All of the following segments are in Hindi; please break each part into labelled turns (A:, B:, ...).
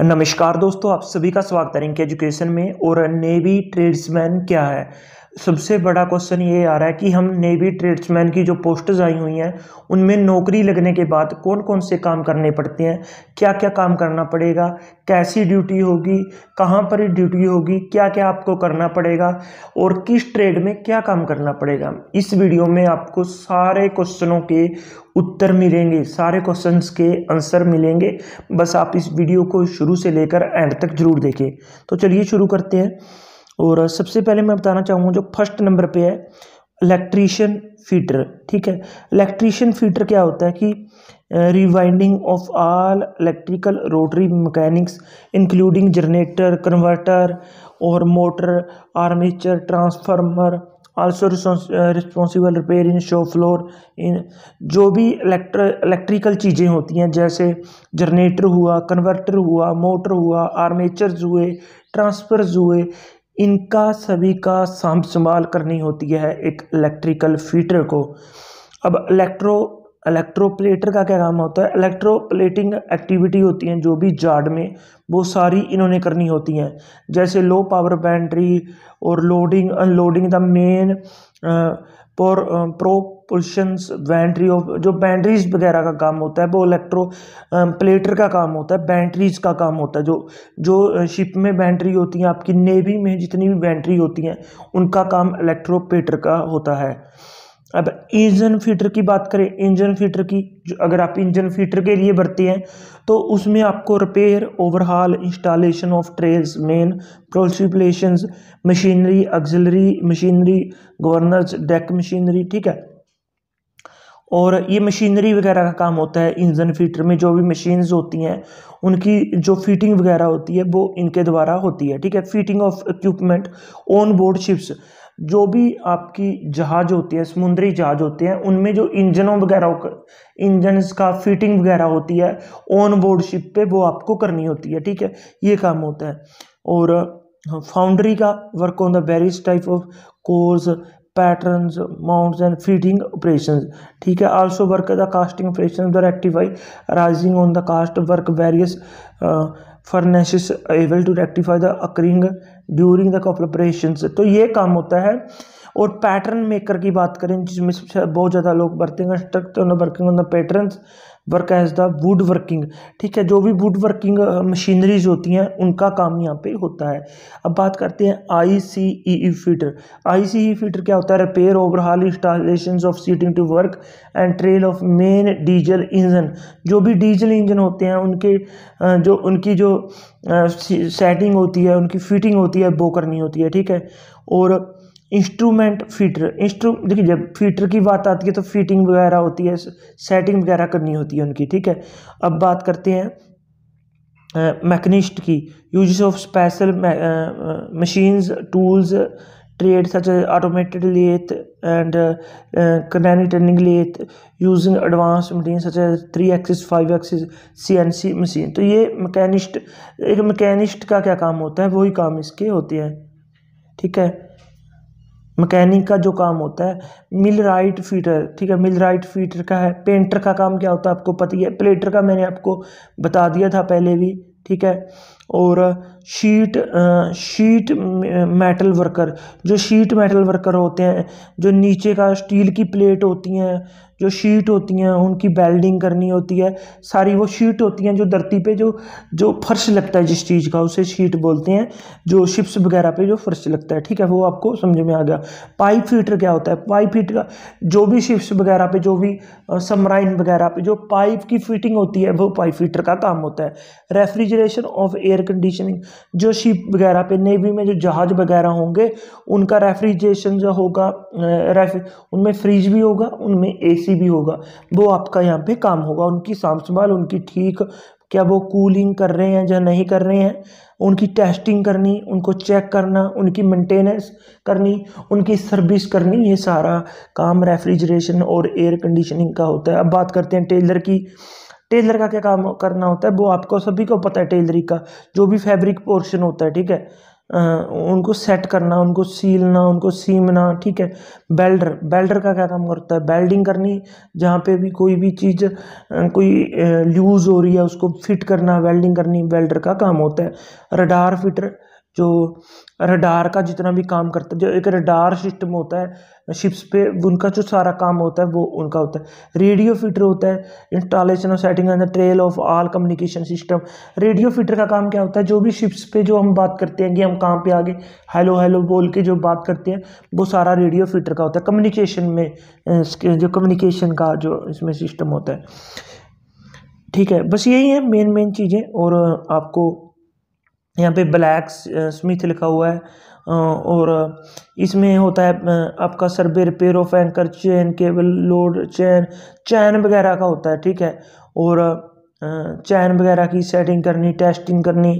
A: नमस्कार दोस्तों आप सभी का स्वागत है रिंक एजुकेशन में और नेवी ट्रेड्समैन क्या है सबसे बड़ा क्वेश्चन ये आ रहा है कि हम नेवी ट्रेड्समैन की जो पोस्ट आई हुई हैं उनमें नौकरी लगने के बाद कौन कौन से काम करने पड़ते हैं क्या क्या काम करना पड़ेगा कैसी ड्यूटी होगी कहाँ पर ड्यूटी होगी क्या क्या आपको करना पड़ेगा और किस ट्रेड में क्या काम करना पड़ेगा इस वीडियो में आपको सारे क्वेश्चनों के उत्तर मिलेंगे सारे क्वेश्चन के आंसर मिलेंगे बस आप इस वीडियो को शुरू से लेकर एंड तक ज़रूर देखें तो चलिए शुरू करते हैं और सबसे पहले मैं बताना चाहूँगा जो फर्स्ट नंबर पे है इलेक्ट्रीशियन फीटर ठीक है इलेक्ट्रीशियन फीटर क्या होता है कि rewinding of all electrical rotary mechanics including generator converter और motor armature transformer also responsible repair in show floor in जो भी इलेक्ट्र इलेक्ट्रिकल चीज़ें होती हैं जैसे जनरेटर हुआ कन्वर्टर हुआ मोटर हुआ आर्मेचर्स हुए ट्रांसफर्स हुए इनका सभी का साम संभाल करनी होती है एक इलेक्ट्रिकल फीटर को अब इलेक्ट्रो इलेक्ट्रोप्लेटर का क्या काम होता है इलेक्ट्रोप्लेटिंग एक्टिविटी होती हैं जो भी जाड में वो सारी इन्होंने करनी होती हैं जैसे लो पावर बैटरी और लोडिंग अनलोडिंग द मेन पर प्रोपल्शंस बैटरी जो बैटरीज वगैरह का काम होता है वो इलेक्ट्रो प्लेटर का काम होता है बैटरीज का काम होता है जो जो शिप में बैटरी होती हैं आपकी नेवी में जितनी भी बैटरी होती हैं उनका काम इलेक्ट्रो प्लेटर का होता है अब इंजन फीटर की बात करें इंजन फीटर की जो अगर आप इंजन फीटर के लिए भरते हैं तो उसमें आपको repair overhaul installation of trails main propulsion machinery auxiliary machinery governors deck machinery ठीक है और ये मशीनरी वगैरह का काम होता है इंजन फीटर में जो भी मशीन्स होती हैं उनकी जो फीटिंग वगैरह होती है वो इनके द्वारा होती है ठीक है fitting of equipment on board ships जो भी आपकी जहाज़ होती है समुद्री जहाज़ होते हैं उनमें जो इंजनों वगैरह इंजन का फिटिंग वगैरह होती है ऑन बोर्ड शिप पे वो आपको करनी होती है ठीक है ये काम होता है और फाउंड्री हाँ, का work on the various type of course pattern mount and feeding operation ठीक है also work the casting operation the rectify rising on the cast work various furnaces able to rectify the occurring during the cooperation तो ये काम होता है और पैटर्न मेकर की बात करें जिसमें बहुत ज़्यादा लोग working working on the patterns work as the wood working ठीक है जो भी वुड वर्किंग मशीनरीज होती हैं उनका काम यहाँ पे होता है अब बात करते हैं आई सी ई ई फीटर आई सी ई फीटर क्या होता है repair overhaul installation of seating to work and trail of main diesel engine जो भी डीजल इंजन होते हैं उनके जो उनकी जो सेटिंग होती है उनकी फिटिंग होती है वो करनी होती है ठीक है और इंस्ट्रूमेंट फीटर इंस्ट्रू देखिए जब फीटर की बात आती है तो फीटिंग वगैरह होती है सेटिंग वगैरह करनी होती है उनकी ठीक है अब बात करते हैं मैकनिस्ट की use of special machines tools trade such automated lathe and कनैनी turning lathe using advance machine such three axis five as C N C machine तो ये मैकेनिस्ट एक मैकेनिस्ट का क्या काम होता है वही काम इसके होते हैं ठीक है मकैनिक का जो काम होता है मिल राइट फीटर ठीक है मिल राइट फीटर का है पेंटर का काम क्या होता है आपको पता ही है प्लेटर का मैंने आपको बता दिया था पहले भी ठीक है और शीट शीट मेटल वर्कर जो शीट मेटल वर्कर होते हैं जो नीचे का स्टील की प्लेट होती हैं जो शीट होती हैं उनकी बेल्डिंग करनी होती है सारी वो शीट होती हैं जो धरती पे जो जो फर्श लगता है जिस चीज़ का उसे शीट बोलते हैं जो शिप्स वगैरह पे जो फर्श लगता है ठीक है वो आपको समझ में आ गया पाइप फीटर क्या होता है पाइप फीटर का जो भी शिप्स वगैरह पे जो भी समराइन वगैरह पे जो पाइप की फिटिंग होती है वो पाइप फीटर का काम होता है रेफ्रिजरेशन ऑफ एयर कंडीशनिंग जो शिप वगैरह पे नेवी में जो जहाज़ वगैरह होंगे उनका रेफ्रिजरेशन जो होगा रेफ उनमें फ्रिज भी होगा उनमें ए एसी भी होगा वो आपका यहाँ पे काम होगा उनकी सांभ संभाल उनकी ठीक क्या वो कूलिंग कर रहे हैं या नहीं कर रहे हैं उनकी टेस्टिंग करनी उनको चेक करना उनकी मेंटेनेंस करनी उनकी सर्विस करनी ये सारा काम रेफ्रिजरेशन और एयर कंडीशनिंग का होता है अब बात करते हैं टेलर की टेलर का क्या काम करना होता है वो आपको सभी को पता है टेलरी का जो भी फैब्रिक पोर्शन होता है ठीक है उनको सेट करना उनको सीलना उनको सीमना ठीक है बेल्डर बेल्डर का क्या काम करता है बेल्डिंग करनी जहाँ पे भी कोई भी चीज़ कोई लूज़ हो रही है उसको फिट करना वेल्डिंग करनी बेल्डर का काम होता है रडार फिटर जो रडार का जितना भी काम करता है जो एक रडार सिस्टम होता है शिप्स पे उनका जो सारा काम होता है वो उनका होता है रेडियो फिटर होता है इंस्टॉलेशन और setting on the trail of all communication system radio fitter का काम क्या होता है जो भी शिप्स पे जो हम बात करते हैं कि हम कहाँ पे आगे हेलो हेलो बोल के जो बात करते हैं वो सारा रेडियो फिटर का होता है कम्युनिकेशन में जो कम्युनिकेशन का जो इसमें सिस्टम होता है ठीक है बस यही है मेन मेन चीज़ें और आपको यहाँ पे ब्लैक स्मिथ लिखा हुआ है और इसमें होता है आपका survey repair of anchor chain cable load chain chain वगैरह का होता है ठीक है और चैन वगैरह की सेटिंग करनी टेस्टिंग करनी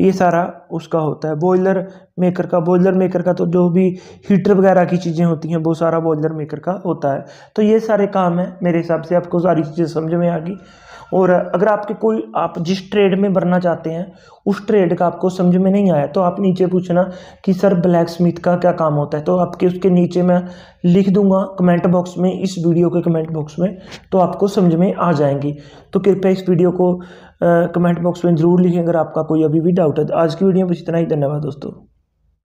A: ये सारा उसका होता है बॉयलर मेकर का बॉयलर मेकर का तो जो भी हीटर वगैरह की चीज़ें होती हैं वो सारा बॉयलर मेकर का होता है तो ये सारे काम हैं मेरे हिसाब से आपको सारी चीज़ें समझ में आ गई और अगर आपके कोई आप जिस ट्रेड में बनना चाहते हैं उस ट्रेड का आपको समझ में नहीं आया तो आप नीचे पूछना कि सर ब्लैक स्मिथ का क्या काम होता है तो आपके उसके नीचे मैं लिख दूंगा कमेंट बॉक्स में इस वीडियो के कमेंट बॉक्स में तो आपको समझ में आ जाएंगी तो कृपया इस वीडियो को कमेंट बॉक्स में ज़रूर लिखें अगर आपका कोई अभी भी डाउट है तो आज की वीडियो में इतना ही धन्यवाद दोस्तों